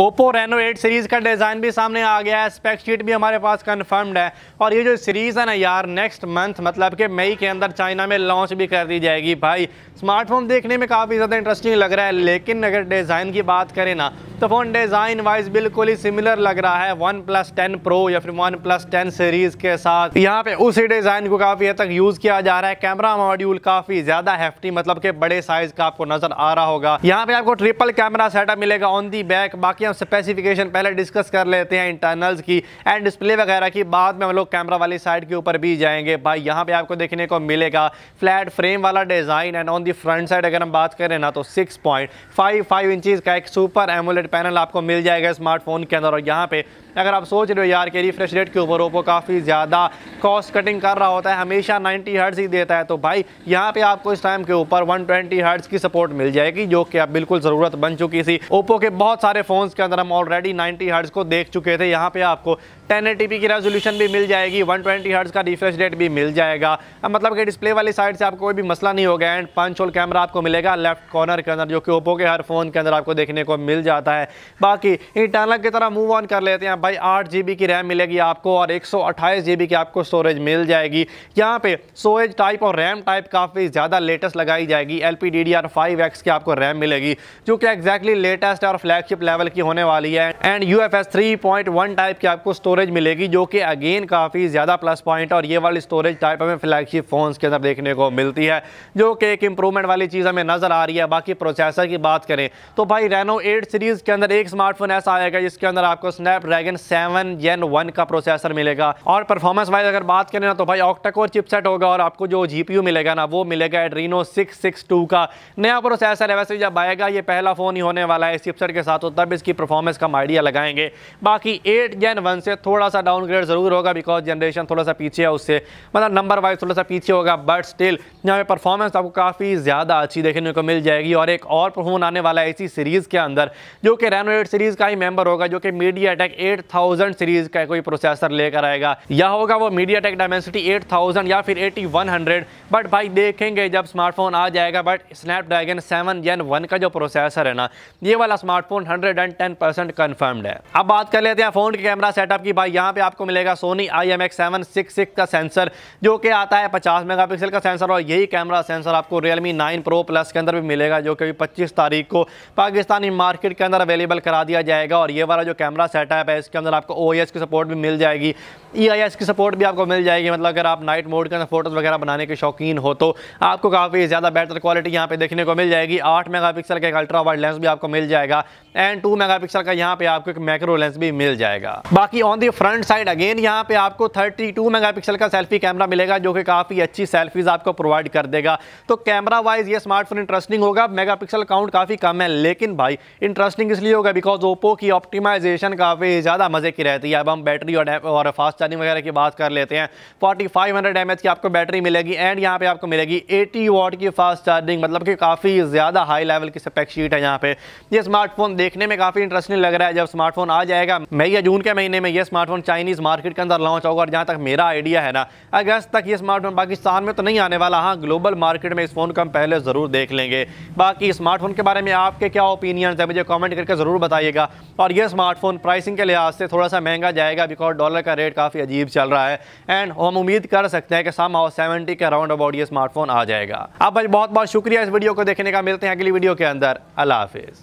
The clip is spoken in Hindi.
ओप्पो रेनो 8 सीरीज़ का डिज़ाइन भी सामने आ गया है स्पेक शीट भी हमारे पास कन्फर्म्ड है और ये जो सीरीज़ है ना यार नेक्स्ट मंथ मतलब कि मई के अंदर चाइना में लॉन्च भी कर दी जाएगी भाई स्मार्टफोन देखने में काफ़ी ज़्यादा इंटरेस्टिंग लग रहा है लेकिन अगर डिज़ाइन की बात करें ना तो फ़ोन डिज़ाइन वाइज बिल्कुल ही सिमिलर लग रहा है वन प्लस टेन प्रो या फिर वन प्लस टेन सीरीज़ के साथ यहाँ पे उसी डिज़ाइन को काफ़ी हद तक यूज़ किया जा रहा है कैमरा मॉड्यूल काफ़ी ज़्यादा हेफ्टी मतलब के बड़े साइज़ का आपको नज़र आ रहा होगा यहाँ पे आपको ट्रिपल कैमरा सेटअप मिलेगा ऑन दी बैक बाकी की हम स्पेसिफिकेशन पहले डिस्कस कर लेते हैं इंटरनल्स की एंड डिस्प्ले वगैरह की बाद में हम लोग कैमरा वाली साइड के ऊपर भी जाएंगे भाई यहाँ पे आपको देखने को मिलेगा फ्लैट फ्रेम वाला design and on the front side अगर हम बात करें ना तो six point five five inches का एक सुपर एमुलेट पैनल आपको मिल जाएगा स्मार्टफोन के अंदर और यहाँ पे अगर आप सोच रहे हो यार के रिफ्रेश रेट के ऊपर ओप्पो काफ़ी ज़्यादा कॉस्ट कटिंग कर रहा होता है हमेशा 90 हर्ट्स ही देता है तो भाई यहाँ पे आपको इस टाइम के ऊपर 120 ट्वेंटी हर्ट्ज़ की सपोर्ट मिल जाएगी जो कि अब बिल्कुल ज़रूरत बन चुकी थी ओप्पो के बहुत सारे फ़ोन्स के अंदर हम ऑलरेडी नाइन्टी हर्ट्स को देख चुके थे यहाँ पर आपको टेन की रेजोल्यूशन भी मिल जाएगी वन ट्वेंटी हर्ट्स का रिफ्रेश रेट भी मिल जाएगा मतलब कि डिस्प्ले वाली साइड से आपको कोई भी मसला नहीं होगा एंड पंच होल कैमरा आपको मिलेगा लेफ्ट कॉर्नर के अंदर जो कि ओप्पो के हर फ़ोन के अंदर आपको देखने को मिल जाता है बाकी इंटरनल की तरह मूव ऑन कर लेते हैं भाई आठ जी की रैम मिलेगी आपको और एक सौ की आपको स्टोरेज मिल जाएगी यहाँ पे स्टोरेज टाइप और रैम टाइप काफ़ी ज़्यादा लेटेस्ट लगाई जाएगी एल पी की आपको रैम मिलेगी जो कि एक्जैक्टली लेटेस्ट और फ्लैगशिप लेवल की होने वाली है एंड यू एफ टाइप की आपको स्टोरेज स्टोरेज मिलेगी जो कि अगेन काफ़ी ज़्यादा प्लस पॉइंट और ये वाली स्टोरेज टाइप हमें फ्लैगशिप फ़ोन्स के अंदर देखने को मिलती है जो कि एक इंप्रूवमेंट वाली चीज़ हमें नज़र आ रही है बाकी प्रोसेसर की बात करें तो भाई रेनो एट सीरीज़ के अंदर एक स्मार्टफोन ऐसा आएगा जिसके अंदर आपको Snapdragon seven gen one का प्रोसेसर मिलेगा और परफॉर्मेंस वाइज अगर बात करें ना तो भाई ऑक्टाकोर चिपसेट होगा और आपको जो जी मिलेगा ना वो मिलेगा एड्रीनो सिक्स सिक्स टू का नया प्रोसेसर है वैसे जब आएगा ये पहला फ़ोन ही होने वाला है इस चिपसेट के साथ हो तो तब इसकी परफॉर्मेंस का आइडिया लगाएंगे बाकी एट जेन वन से थोड़ा सा डाउनग्रेड ज़रूर होगा बिकॉज जनरेशन थोड़ा सा पीछे है उससे मतलब नंबर वाइज थोड़ा सा पीछे होगा बट स्टिल यहाँ पे परफॉर्मेंस आपको काफ़ी ज़्यादा अच्छी देखने को मिल जाएगी और एक और फोन आने वाला है इसी सीरीज़ के अंदर जो कि रेनो एट सीरीज़ का ही मेम्बर होगा जो कि मीडिया अटैक एट सीरीज़ का कोई प्रोसेसर लेकर आएगा या होगा वो मीडिया टेक डायमेंसिटी एट या फिर एटी बट भाई देखेंगे जब स्मार्टफोन आ जाएगा but Snapdragon seven gen one का जो प्रोसेसर है ना ये वाला smartphone hundred and ten percent confirmed है अब बात कर लेते हैं फ़ोन के कैमरा सेटअप की भाई यहाँ पे आपको मिलेगा Sony I M X seven six six का सेंसर जो कि आता है पचास मेगा पिक्सल का सेंसर और यही कैमरा सेंसर आपको रियलमी नाइन प्रो प्लस के अंदर भी मिलेगा जो कि पच्चीस तारीख को पाकिस्तानी मार्केट के अंदर अवेलेबल करा दिया जाएगा और ये वाला जो कैमरा सेटअप है इसके अंदर आपको ओ की सपोर्ट भी मिल जाएगी ई e की सपोर्ट भी आपको मिल जाएगी मतलब अगर आप नाइट मोड के अंदर फोटोज़ वगैरह बनाने के शौकी शौकीन हो तो आपको काफ़ी ज़्यादा बेहतर क्वालिटी यहाँ पे देखने को मिल जाएगी आठ मेगापिक्सल का एक अल्ट्रा वाइड लेंस भी आपको मिल जाएगा एंड टू मेगापिक्सल का यहाँ पे आपको एक मैक्रो लेंस भी मिल जाएगा बाकी on the front side again यहाँ पे आपको थर्टी टू का सेल्फी कैमरा मिलेगा जो कि काफ़ी अच्छी सेल्फीज आपको प्रोवाइड कर देगा तो कैमरा वाइज ये स्मार्टफोन इंटरेस्टिंग होगा मेगा काउंट काफ़ी कम है लेकिन भाई इंटरेस्टिंग इसलिए होगा बिकॉज ओप्पो की ऑप्टिमाइजेशन काफ़ी ज़्यादा मज़े की रहती है अब हम बैटरी और, फास्ट चार्जिंग वगैरह की बात कर लेते हैं 4500 फाइव की आपको बैटरी मिलेगी एंड यहाँ पे आपको मिलेगी 80 वॉट की फास्ट चार्जिंग मतलब कि काफ़ी ज़्यादा हाई लेवल की स्पेक शीट है यहाँ पे ये स्मार्टफोन देखने में काफ़ी इंटरेस्टिंग लग रहा है जब स्मार्टफोन आ जाएगा मई या जून के महीने में ये स्मार्टफोन चाइनीज़ मार्केट के अंदर लॉन्च होगा और जहाँ तक मेरा आइडिया है ना अगस्त तक ये स्मार्टफोन पाकिस्तान में तो नहीं आने वाला हाँ ग्लोबल मार्केट में इस फ़ोन को हम पहले ज़रूर देख लेंगे बाकी स्मार्टफोन के बारे में आपके क्या ओपिनियन है मुझे कॉमेंट करके ज़रूर बताइएगा और यह स्मार्टफोन प्राइसिंग के लिहाज से थोड़ा सा महंगा जाएगा बिकॉज डॉलर का रेट काफ़ी अजीब चल रहा है एंड हम उम्मीद कर सकते हैं कि सम हाउस सेवेंटी के अराउंड बॉडी स्मार्टफोन आ जाएगा आप भाई बहुत बहुत शुक्रिया इस वीडियो को देखने का मिलते हैं अगली वीडियो के अंदर अल्लाह हाफिज़